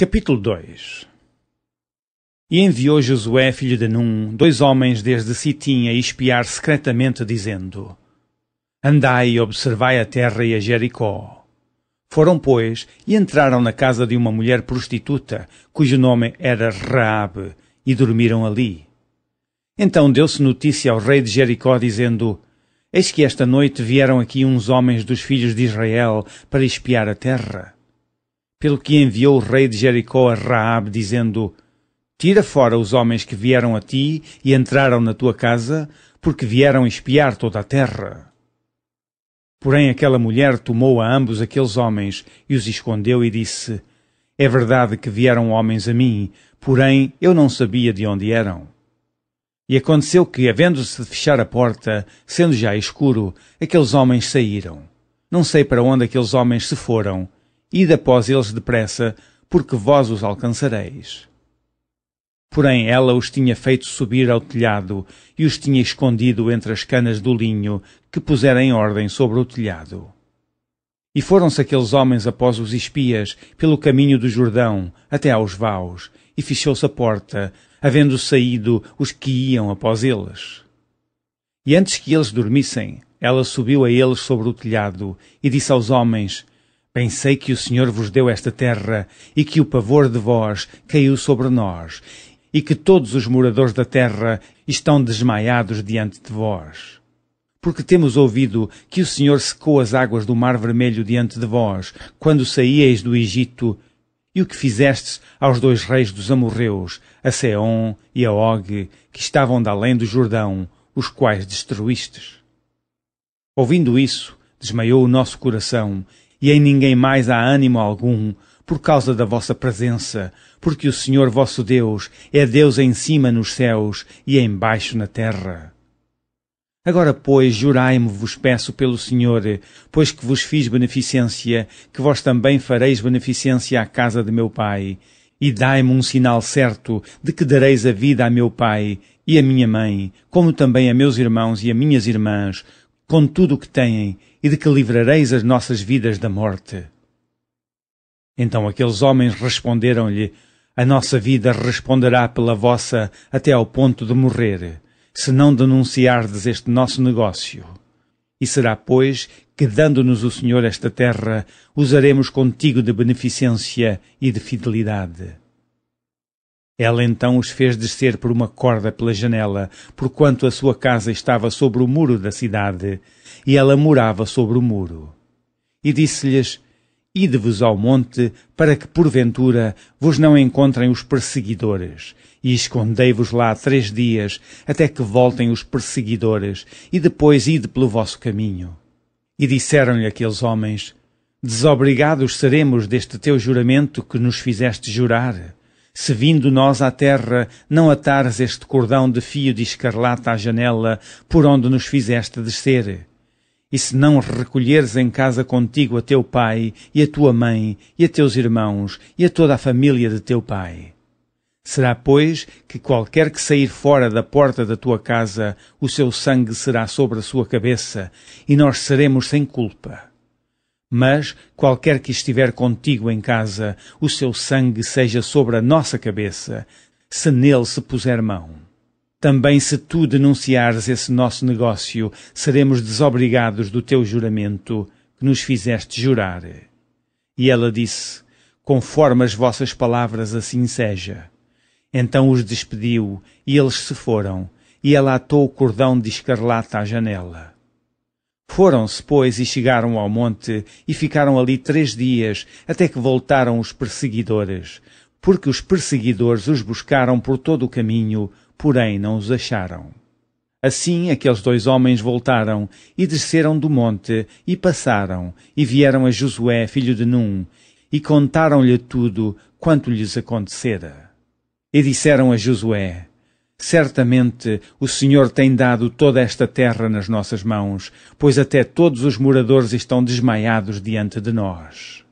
Capítulo 2 E enviou Josué, filho de Num, dois homens desde Sitim a espiar secretamente, dizendo: Andai e observai a terra e a Jericó. Foram, pois, e entraram na casa de uma mulher prostituta, cujo nome era Raabe, e dormiram ali. Então deu-se notícia ao rei de Jericó, dizendo: Eis que esta noite vieram aqui uns homens dos filhos de Israel para espiar a terra pelo que enviou o rei de Jericó a Raab dizendo: Tira fora os homens que vieram a ti e entraram na tua casa, porque vieram espiar toda a terra. Porém aquela mulher tomou a ambos aqueles homens e os escondeu e disse: É verdade que vieram homens a mim, porém eu não sabia de onde eram. E aconteceu que, havendo-se de fechar a porta, sendo já escuro, aqueles homens saíram. Não sei para onde aqueles homens se foram, Ide após eles depressa, porque vós os alcançareis. Porém, ela os tinha feito subir ao telhado e os tinha escondido entre as canas do linho que pusera em ordem sobre o telhado. E foram-se aqueles homens após os espias, pelo caminho do Jordão, até aos vaus, e fechou-se a porta, havendo saído os que iam após eles. E antes que eles dormissem, ela subiu a eles sobre o telhado e disse aos homens: sei que o Senhor vos deu esta terra e que o pavor de vós caiu sobre nós e que todos os moradores da terra estão desmaiados diante de vós. Porque temos ouvido que o Senhor secou as águas do Mar Vermelho diante de vós, quando saíeis do Egito, e o que fizestes aos dois reis dos amorreus, a Seom e a Og, que estavam da além do Jordão, os quais destruístes. Ouvindo isso, desmaiou o nosso coração e em ninguém mais há ânimo algum, por causa da vossa presença, porque o Senhor vosso Deus é Deus em cima nos céus e embaixo na terra. Agora, pois, jurai-me, vos peço pelo Senhor, pois que vos fiz beneficência, que vós também fareis beneficência à casa de meu pai. E dai-me um sinal certo de que dareis a vida a meu pai e a minha mãe, como também a meus irmãos e a minhas irmãs, com tudo o que têm e de que livrareis as nossas vidas da morte. Então aqueles homens responderam-lhe: A nossa vida responderá pela vossa até ao ponto de morrer, se não denunciardes este nosso negócio. E será, pois, que dando-nos o Senhor esta terra, usaremos contigo de beneficência e de fidelidade. Ela então os fez descer por uma corda pela janela, porquanto a sua casa estava sobre o muro da cidade, e ela morava sobre o muro. E disse-lhes: Ide-vos ao monte, para que porventura vos não encontrem os perseguidores, e escondei-vos lá três dias, até que voltem os perseguidores, e depois ide pelo vosso caminho. E disseram-lhe aqueles homens: Desobrigados seremos deste teu juramento que nos fizeste jurar se vindo nós à terra, não atares este cordão de fio de escarlata à janela por onde nos fizeste descer. E se não recolheres em casa contigo a teu pai e a tua mãe e a teus irmãos e a toda a família de teu pai? Será, pois, que qualquer que sair fora da porta da tua casa, o seu sangue será sobre a sua cabeça, e nós seremos sem culpa. Mas, qualquer que estiver contigo em casa, o seu sangue seja sobre a nossa cabeça, se nele se puser mão. Também se tu denunciares esse nosso negócio, seremos desobrigados do teu juramento que nos fizeste jurar. E ela disse: Conforme as vossas palavras, assim seja. Então os despediu, e eles se foram, e ela atou o cordão de escarlata à janela. Foram-se, pois, e chegaram ao monte, e ficaram ali três dias, até que voltaram os perseguidores. Porque os perseguidores os buscaram por todo o caminho, porém não os acharam. Assim aqueles é dois homens voltaram, e desceram do monte, e passaram, e vieram a Josué, filho de Num, e contaram-lhe tudo quanto lhes acontecera. E disseram a Josué: Certamente o Senhor tem dado toda esta terra nas nossas mãos, pois até todos os moradores estão desmaiados diante de nós.